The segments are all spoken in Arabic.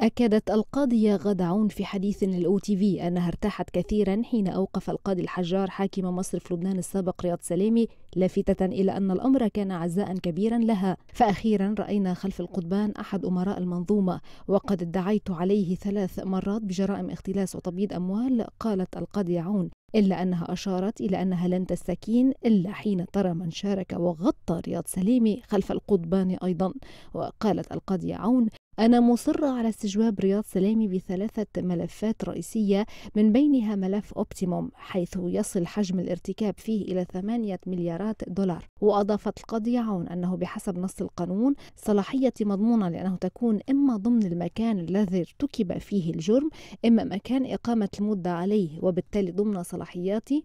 أكدت القاضية غدعون في حديث للأو تي في أنها ارتاحت كثيرا حين أوقف القاضي الحجار حاكم مصرف لبنان السابق رياض سلامي لافتة إلى أن الأمر كان عزاء كبيرا لها فأخيرا رأينا خلف القضبان أحد أمراء المنظومة وقد ادعيت عليه ثلاث مرات بجرائم اختلاس وتبييض أموال قالت القاضية عون إلا أنها أشارت إلى أنها لن تستكين إلا حين ترى من شارك وغطى رياض سليمي خلف القضبان أيضا وقالت القاضية عون أنا مصرة على استجواب رياض سلامي بثلاثة ملفات رئيسية من بينها ملف أوبتيموم حيث يصل حجم الارتكاب فيه إلى ثمانية مليارات دولار وأضافت القاضية عون أنه بحسب نص القانون صلاحية مضمونة لأنه تكون إما ضمن المكان الذي ارتكب فيه الجرم إما مكان إقامة المدة عليه وبالتالي ضمن صلاحياتي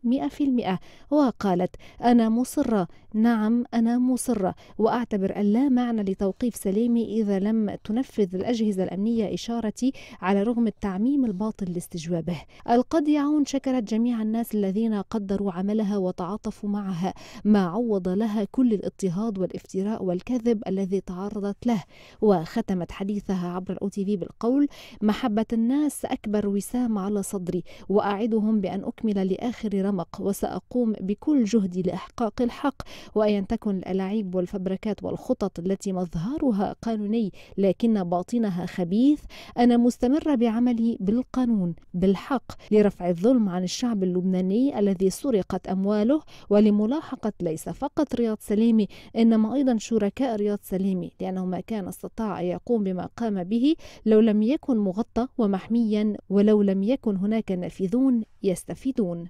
100% وقالت أنا مصرة نعم أنا مصرة وأعتبر أن لا معنى لتوقيف سلامي إذا لم تنفذ تنفذ الأجهزة الأمنية إشارتي على رغم التعميم الباطل لاستجوابه القاضي عون شكرت جميع الناس الذين قدروا عملها وتعاطفوا معها ما عوض لها كل الاضطهاد والافتراء والكذب الذي تعرضت له وختمت حديثها عبر الأو تي في بالقول محبة الناس أكبر وسام على صدري وأعدهم بأن أكمل لآخر رمق وسأقوم بكل جهدي لإحقاق الحق وأن تكن الألاعيب والفبركات والخطط التي مظهرها قانوني لكن باطنها خبيث أنا مستمرة بعملي بالقانون بالحق لرفع الظلم عن الشعب اللبناني الذي سرقت أمواله ولملاحقة ليس فقط رياض سليمي إنما أيضا شركاء رياض سليمي لأنه ما كان استطاع أن يقوم بما قام به لو لم يكن مغطى ومحميا ولو لم يكن هناك نافذون يستفيدون